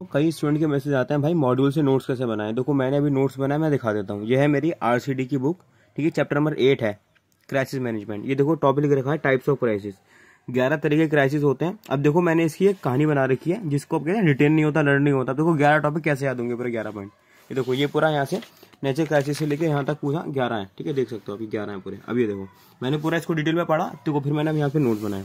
तो कई स्टूडेंट के मैसेज आते हैं भाई मॉड्यूल से नोट्स कैसे बनाएं देखो मैंने अभी नोट्स बनाए मैं दिखा देता हूँ यह है मेरी आरसीडी की बुक ठीक है चैप्टर नंबर एट है क्राइसिस मैनेजमेंट ये देखो टॉपिक लिख रखा है टाइप्स ऑफ क्राइसिस ग्यारह तरीके के क्राइसिस होते हैं अब देखो मैंने इसकी एक कहानी बना रखी है जिसको आप कहते रिटेन नहीं होता लर्न नहीं होता देखो ग्यारह टॉपिक कैसे याद होंगे पूरे ग्यारह पॉइंट ये देखो ये पूरा यहाँ से नेचर क्राइसिस से लेकर यहाँ तक पूरा ग्यारह है ठीक है देख सकते हो अभी ग्यारह है पूरे अब ये देखो मैंने पूरा इसको डिटेल में पढ़ा देखो फिर मैंने अब यहाँ पे नोट बनाया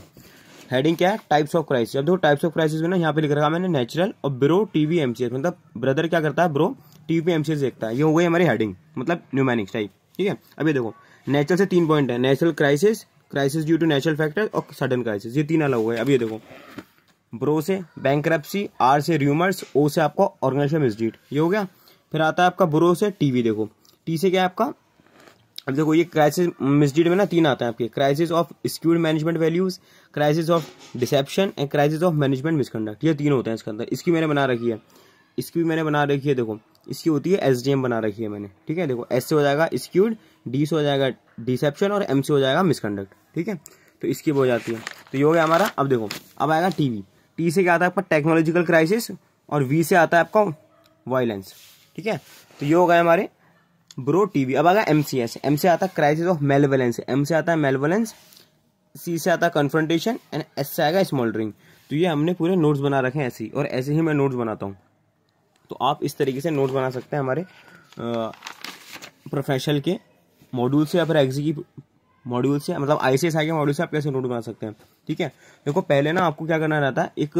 हेडिंग क्या है टाइप्स ऑफ क्राइसिस अब देखो टाइप्स ऑफ क्राइसिस में ना यहाँ पे लिख रखा मैंने नेचुरल और ब्रो टीवी एमसीएस मतलब ब्रदर क्या करता है ब्रो टीवी एमसीएस देखता है ये हो गई हमारी हेडिंग मतलब न्यूमैनिक्स टाइप ठीक है अभी देखो नेचुरल से तीन पॉइंट है natural crisis crisis due to natural factor और सडन क्राइसिस ये तीन अलग हुआ है अभी देखो ब्रो से बैंक आर से र्यूमर्स ओ से आपका ऑर्गेनाइजेशन मिसडीट ये हो गया फिर आता है आपका ब्रो से टीवी देखो टी से क्या है आपका अब देखो ये क्राइसिस मिसडीड में ना तीन आते हैं आपके crisis of skewed management values crisis of deception and crisis of management misconduct ये तीन होते हैं इसके अंदर इसकी मैंने बना रखी है इसकी भी मैंने बना रखी है देखो इसकी होती है एस बना रखी है मैंने ठीक है देखो एस से हो जाएगा स्क्यूड डी से हो जाएगा डिसेप्शन और एम से हो जाएगा मिसकंडक्ट ठीक है तो इसकी भी हो जाती है तो ये हो गया हमारा अब देखो अब आएगा वी टी से क्या आता है आपका टेक्नोलॉजिकल क्राइसिस और वी से आता है आपका वायलेंस ठीक है तो ये हो गए हमारे ब्रो टीवी अब आ गया एम सी एस एम से आता है क्राइसिस ऑफ मेलवेलेंस एम से आता है मेलवेलेंस सी से आता है कन्फ्रंटेशन एंड एस से आएगा स्मोल्डरिंग तो ये हमने पूरे नोट्स बना रखे हैं ऐसे ही और ऐसे ही मैं नोट्स बनाता हूँ तो आप इस तरीके से नोट्स बना सकते हैं हमारे प्रोफेशनल के मॉड्यूल से या फिर एग्जी मॉड्यूल से मतलब आई सी एस आई के मॉड्यूल से आप कैसे नोट बना सकते हैं ठीक है देखो पहले ना आपको क्या करना रहता है एक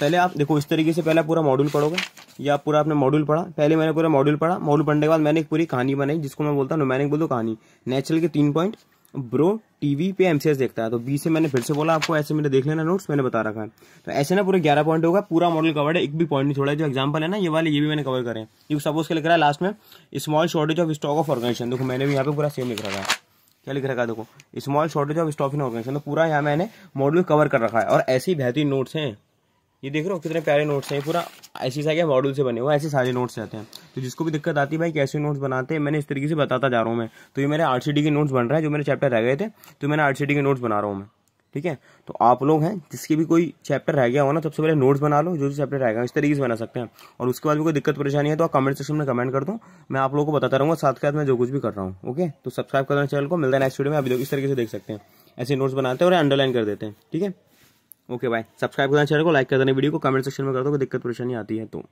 पहले आप देखो इस तरीके से पहले पूरा मॉड्यूल पढ़ोगे या पूरा आपने मॉड्यूल पढ़ा पहले मैंने पूरा मॉड्यूल पढ़ा मॉड्यूल पढ़ने के बाद मैंने एक पूरी कहानी बनाई जिसको मैं बोलता हूँ मैंने बोल दो कहानी नेचुरल के तीन पॉइंट ब्रो टीवी पे एमसीएस देखता है तो बी से मैंने फिर से बोला आपको ऐसे मेरे देख लेना नोट्स मैंने बता रखा है तो ऐसे ना पूरे ग्यारह पॉइंट होगा पूरा मॉडल कवर्ड है एक भी पॉइंट नहीं छोड़ा जो एग्जांपल है ना ये वाले ये भी मैंने कवर करे सपोज क्या लिख रहा है लास्ट में small shortage of stock of organisation देखो मैंने भी यहाँ पे पूरा सेम लिख रखा है क्या लिख रखा है देखो small shortage of stock in organisation तो पूरा यहाँ मैंने मॉडल कवर कर रखा है और ऐसे ही बेहतरीन नोट्स हैं ये देख रहे हो कितने प्यारे नोट्स हैं पूरा ऐसी सा क्या मॉडल से बने हुए ऐसे सारे नोट्स रहते हैं तो जिसको भी दिक्कत आती है भाई कैसे नोट्स बनाते हैं मैंने इस तरीके से बताता जा रहा हूँ मैं तो ये मेरे आर के नोट्स बन रहे हैं जो मेरे चैप्टर रह गए थे तो मैंने आर के नोट्स बना रहा हूँ मैं ठीक है तो आप लोग हैं जिसके भी कोई चैप्टर रह गया हो ना सबसे पहले नोट्स बना लो जो जो चैप्टर रहेगा इस तरीके से बना सकते हैं और उसके बाद भी कोई दिक्कत परेशानी है तो आप कमेंट सेक्शन में कमेंट कर दो मैं आप लोगों को बताता रहूँगा साथ के साथ मैं जो कुछ भी कर रहा हूँ ओके तो सब्सक्राइब करना चैनल को मिलता है नेक्स्ट वीडियो में आप इस तरीके से देख सकते हैं ऐसे नोट्स बनाते हैं और अंडरलाइन कर देते हैं ठीक है ओके बाय सब्सक्राइब करना चैनल को लाइक कर देना वीडियो को कमेंट सेक्शन में कर दो कोई दिक्कत परेशानी आती है तो